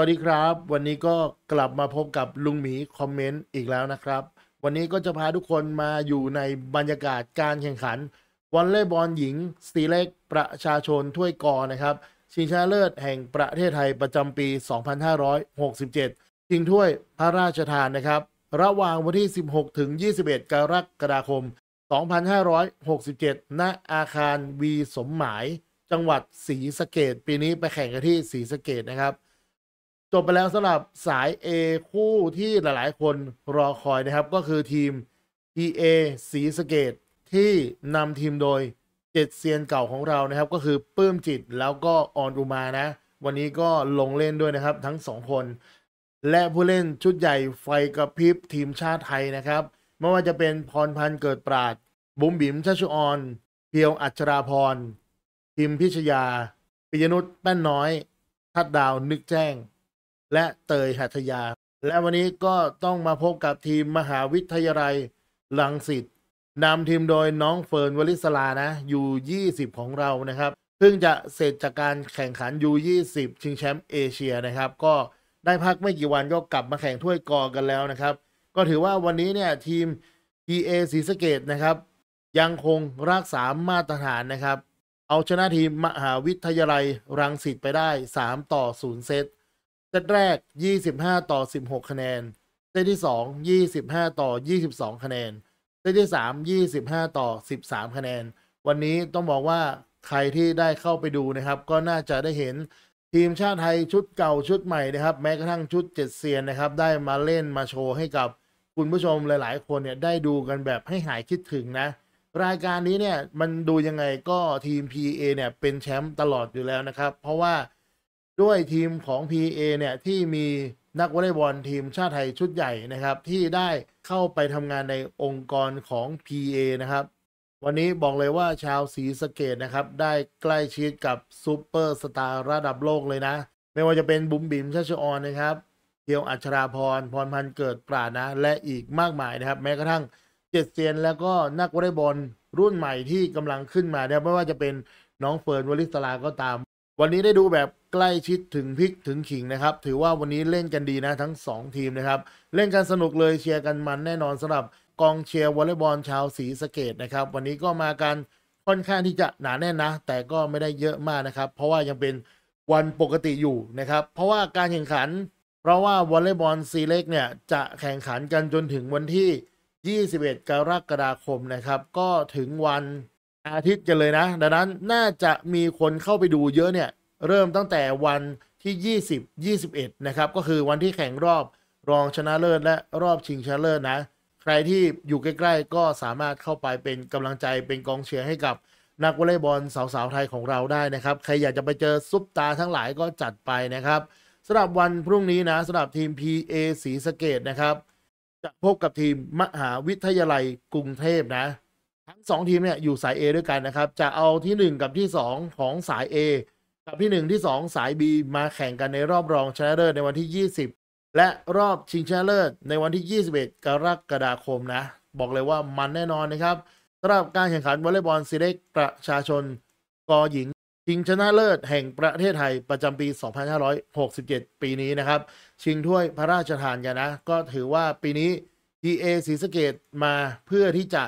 วัสดีครับวันนี้ก็กลับมาพบกับลุงหมีคอมเมนต์อีกแล้วนะครับ วันนี้ก็จะพาทุกคนมาอยู่ในบรรยากาศการแข่งขันวอลเลย์บอลหญิงสตีเล็กประชาชนถ้วยกอนะครับ ชิงชนะเลิศแห่งประเทศไทยประจำปี 2567ชิงถ้วยพระราชทานนะครับ ระหว่างวันที่ 16 ถึง 21 กรกฎาคม 2567 ณ อาคารวีสมหมาย จังหวัดศรีสะเกดปีนี้ไปแข่งกันที่ศรีสะเกดนะครับจบไปแล้วสำหรับสาย A คู่ที่หลายๆคนรอคอยนะครับก็คือทีม PA สีสเกต ที่นำทีมโดยเจ็ดเซียนเก่าของเรานะครับ ก็คือปื้มจิตแล้วก็ออนอุมานะ วันนี้ก็ลงเล่นด้วยนะครับทั้งสองคน และผู้เล่นชุดใหญ่ไฟกระพริบ ทีมชาติไทยนะครับไม่ว่าจะเป็นพรพันธ์เกิดปราด บุ๋มบิ๋มชัชุออนเพียวอัชราพรพิมพิชยาปิยนุชแป้นน้อยทัดดาวนึกแจ้งและเตยหัตยา และวันนี้ก็ต้องมาพบกับทีมมหาวิทยาลัยลังสิตนำทีมโดยน้องเฟิร์นวลิศลานะยู20 ของเรานะครับเพิ่งจะเสร็จจากการแข่งขันยู20ชิงแชมป์เอเชียนะครับ ก็ได้พักไม่กี่วันก็กลับมาแข่งถ้วยกอกันแล้วนะครับ ก็ถือว่าวันนี้เนี่ยทีม PA ศรีสเกตนะครับ ยังคงรักษามาตรฐานนะครับ เอาชนะทีมมหาวิทยาลัยรังสิตไปได้ 3 ต่อ0เซตเซตแรก 25 ต่อ 16คะแนน เซตที่ 2 25 ต่อ 22 คะแนน เซตที่ 3 25 ต่อ 13คะแนน วันนี้ต้องบอกว่า ใครที่ได้เข้าไปดูนะครับ ก็น่าจะได้เห็นทีมชาติไทยชุดเก่าชุดใหม่นะครับแม้กระทั่งชุดเจ็ดเซียนนะครับได้มาเล่นมาโชว์ให้กับคุณผู้ชมหลาย ๆ คนเนี่ยได้ดูกันแบบให้หายคิดถึงนะ รายการนี้เนี่ย มันดูยังไงก็ทีม PA เนี่ยเป็นแชมป์ตลอดอยู่แล้วนะครับเพราะว่าด้วยทีมของ PA เนี่ย ที่มีนักวอลเลย์บอลทีมชาติไทยชุดใหญ่นะครับ ที่ได้เข้าไปทำงานในองค์กรของ PA นะครับ วันนี้บอกเลยว่าชาวสีสเกตนะครับ ได้ใกล้ชิดกับซูเปอร์สตาร์ระดับโลกเลยนะ ไม่ว่าจะเป็นบุ๋มบิ๋มชัชออนนะครับเทียวอัชราพร พรพันธ์เกิดปราณนะ และอีกมากมายนะครับ แม้กระทั่งเจ็ดเซียนแล้วก็นักวอลเลย์บอลรุ่นใหม่ที่กำลังขึ้นมาเนี่ยไม่ว่าจะเป็นน้องเฟิร์นวลิสลาก็ตาม วันนี้ได้ดูแบบใกล้ชิดถึงพริกถึงขิงนะครับ ถือว่าวันนี้เล่นกันดีนะทั้ง 2 ทีมนะครับเล่นกันสนุกเลยเชียร์กันมันแน่นอนสำหรับ กองเชียร์วอลเลย์บอลชาวสีสเกตนะครับ วันนี้ก็มากันค่อนข้างที่จะหนาแน่นนะ แต่ก็ไม่ได้เยอะมากนะครับ เพราะว่ายังเป็นวันปกติอยู่นะครับ เพราะว่าการแข่งขันเพราะว่าวอลเลย์บอลซีเล็กเนี่ยจะแข่งขันกันจนถึงวันที่ 21 กรกฎาคมนะครับ ก็ถึงวันอาทิตย์กันเลยนะ ดังนั้นน่าจะมีคนเข้าไปดูเยอะเนี่ยเริ่มตั้งแต่วันที่ 20 21 นะครับ ก็คือวันที่แข่งรอบรองชนะเลิศและรอบชิงชนะเลิศนะ ใครที่อยู่ใกล้ๆ ก็สามารถเข้าไปเป็นกำลังใจเป็นกองเชียร์ให้กับ นักวอลเลย์บอลสาวๆ ไทยของเราได้นะครับ ใครอยากจะไปเจอ ซุปตาทั้งหลายก็จัดไปนะครับสำหรับวันพรุ่งนี้นะสำหรับทีม PA ศรีสะเกดนะครับ จะพบกับทีมมหาวิทยาลัยกรุงเทพนะทั้ง2ทีมเนี่ยอยู่สาย A ด้วยกันนะครับจะเอาที่ 1 กับที่ 2 ของสาย A กับที่ 1 ที่ 2 สาย B มาแข่งกันในรอบรองชนะเลิศในวันที่ 20 และรอบชิงชนะเลิศในวันที่ 21 กรกฎาคมนะ บอกเลยว่ามันแน่นอนนะครับสำหรับการแข่งขันวอลเลย์บอลซีเล็กประชาชน กอหญิง ชิงชนะเลิศ แห่งประเทศไทยประจำปี 2567 ปีนี้นะครับ ชิงถ้วยพระราชทานกันนะก็ถือว่าปีนี้ TA ศรีสะเกดมาเพื่อที่จะ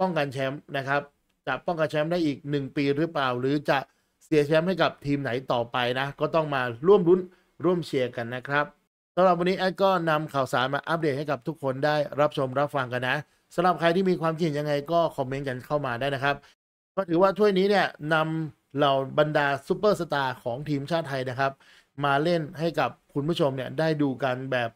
ป้องกันแชมป์นะครับจะป้องกันแชมป์ได้อีก 1 ปีหรือเปล่าหรือจะเสียแชมป์ให้กับทีมไหนต่อไปนะ ก็ต้องมาร่วมรุ้น ร่วมเชียร์กันนะครับสำหรับวันนี้แอดก็นำข่าวสารมาอัปเดตให้กับทุกคนได้รับชมรับฟังกันนะสำหรับใครที่มีความคิดเห็นยังไงก็ คอมเมนต์กันเข้ามาได้นะครับก็ถือว่าถ้วยนี้เนี่ยนำเหล่าบรรดาซูเปอร์สตาร์ของทีมชาติไทยนะครับ มาเล่นให้กับคุณผู้ชมเนี่ยได้ดูกันแบบ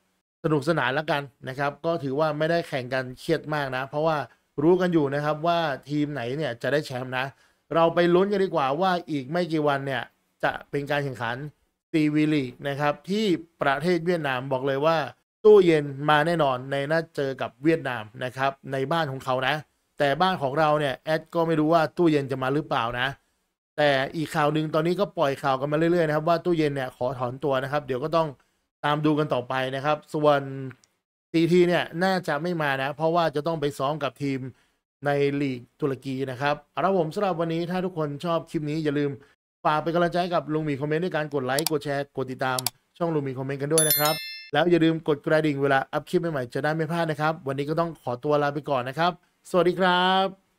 สนุกสนานแล้วกันนะครับ ก็ถือว่าไม่ได้แข่งกันเครียดมากนะ เพราะว่ารู้กันอยู่นะครับว่าทีมไหนเนี่ยจะได้แชมป์นะเราไปลุ้นกันดีกว่าว่าอีกไม่กี่วันเนี่ยจะเป็นการแข่งขันซีวีลีกนะครับที่ประเทศเวียดนามบอกเลยว่าตู้เย็นมาแน่นอนในนัดเจอกับเวียดนามนะครับ ในบ้านของเขานะ แต่บ้านของเราเนี่ยแอดก็ไม่รู้ว่าตู้เย็นจะมาหรือเปล่านะ แต่อีกข่าวหนึ่งตอนนี้ก็ปล่อยข่าวกันมาเรื่อยๆนะครับว่าตู้เย็นเนี่ยขอถอนตัวนะครับ เดี๋ยวก็ต้องตามดูกันต่อไปนะครับส่วนทีทีเนี่ยน่าจะไม่มานะเพราะว่าจะต้องไปซ้อมกับทีมในลีกตุรกีนะครับ เอาละผมสำหรับวันนี้ถ้าทุกคนชอบคลิปนี้อย่าลืมฝากเป็นกำลังใจกับลุงมีคอมเมนต์ ด้วยการกดไลค์กดแชร์กดติดตาม ช่องลุงมีคอมเมนต์กันด้วยนะครับ แล้วอย่าลืมกดกระดิ่งเวลาอัพคลิปใหม่ๆจะได้ไม่พลาดนะครับ วันนี้ก็ต้องขอตัวลาไปก่อนนะครับ สวัสดีครับ